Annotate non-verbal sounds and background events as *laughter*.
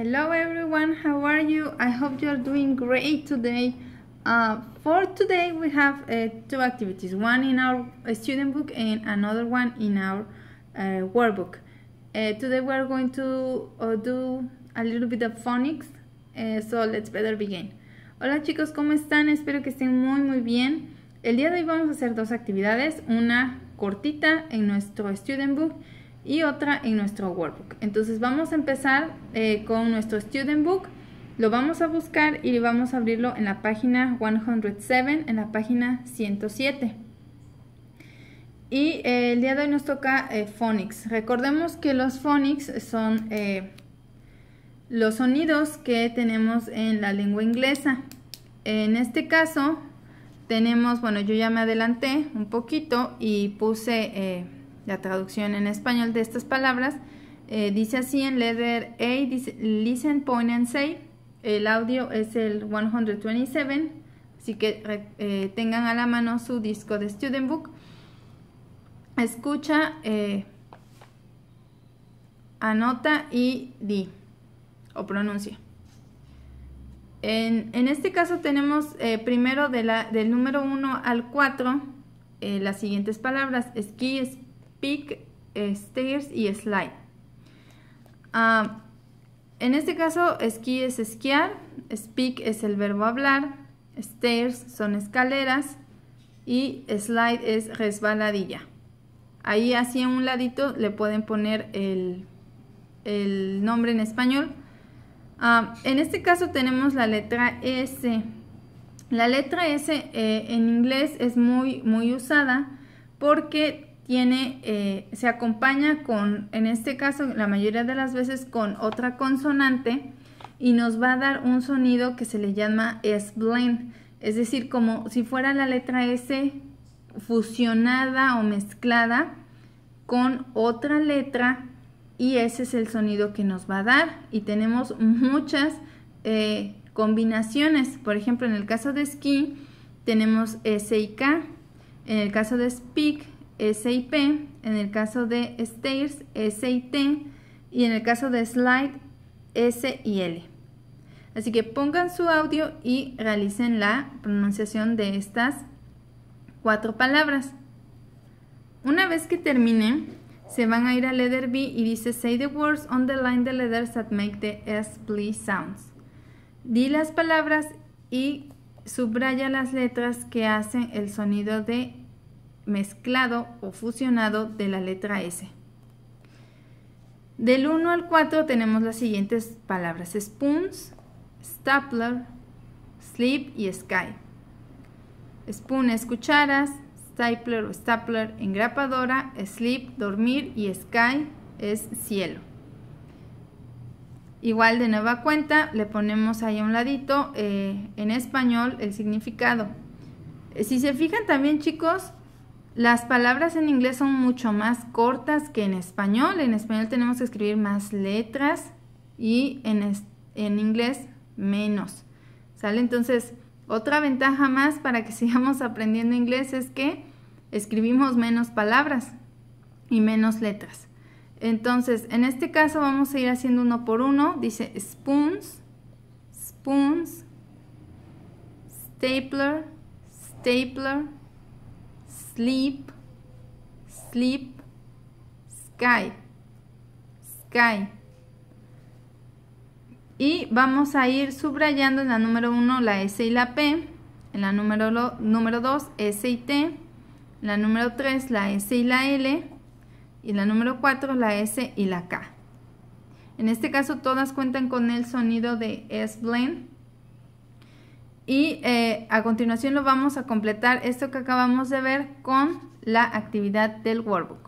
Hello everyone, how are you? I hope you are doing great today. Uh, for today we have uh, two activities, one in our uh, student book and another one in our uh, workbook. Uh, today we are going to uh, do a little bit of phonics, so let's better begin. Hola chicos, ¿cómo están? Espero que estén muy muy bien. El día de hoy vamos a hacer dos actividades, una cortita en nuestro student book y otra en nuestro workbook. Entonces vamos a empezar eh, con nuestro student book. Lo vamos a buscar y vamos a abrirlo en la página 107, en la página 107. Y eh, el día de hoy nos toca eh, phonics. Recordemos que los phonics son los sonidos que tenemos en la lengua inglesa. En este caso tenemos, bueno, yo ya me adelanté un poquito y puse la traducción en español de estas palabras eh, dice así en letter A, dice, listen, point and say. El audio es el 127, así que eh, tengan a la mano su disco de Student Book. Escucha, eh, anota y di o pronuncia. En, este caso tenemos primero del número 1 al 4 las siguientes palabras, esquí, pick, eh, stairs y slide. Ah, en este caso, esquí es esquiar, speak es el verbo hablar, stairs son escaleras y slide es resbaladilla. Ahí así en un ladito le pueden poner el, nombre en español. Ah, en este caso tenemos la letra S. La letra S eh, en inglés es muy, muy usada porque tiene, eh, se acompaña con, en este caso, la mayoría de las veces con otra consonante y nos va a dar un sonido que se le llama S-blend, es decir, como si fuera la letra S fusionada o mezclada con otra letra y ese es el sonido que nos va a dar y tenemos muchas eh, combinaciones, por ejemplo en el caso de ski tenemos S y K, en el caso de speak S P, en el caso de stairs S y T y en el caso de slide S y L. Así que pongan su audio y realicen la pronunciación de estas cuatro palabras. Una vez que terminen, se van a ir a letter B y dice Say the words on the line the letters that make the S please sounds. Di las palabras y subraya las letras que hacen el sonido de mezclado o fusionado de la letra S. Del 1 al 4 tenemos las siguientes palabras: spoons, stapler, sleep y sky. Spoon es cucharas, stapler o stapler engrapadora, sleep dormir y sky es cielo. Igual de nueva cuenta le ponemos ahí a un ladito eh, en español el significado. Eh, si se fijan también chicos, las palabras en inglés son mucho más cortas que en español. En español tenemos que escribir más letras y en, inglés menos. ¿Sale? Entonces, otra ventaja más para que *laughs* sigamos aprendiendo inglés es que escribimos menos palabras y menos letras. Entonces, en este caso vamos a ir haciendo uno por uno. Dice spoons, spoons, stapler, stapler, sleep, sleep, sky, sky. Y vamos a ir subrayando en la número 1 la S y la P, en la número 2 S y T, en la número 3 la S y la L, y en la número 4 la S y la K. En este caso todas cuentan con el sonido de S blend y eh, a continuación lo vamos a completar esto que acabamos de ver con la actividad del workbook.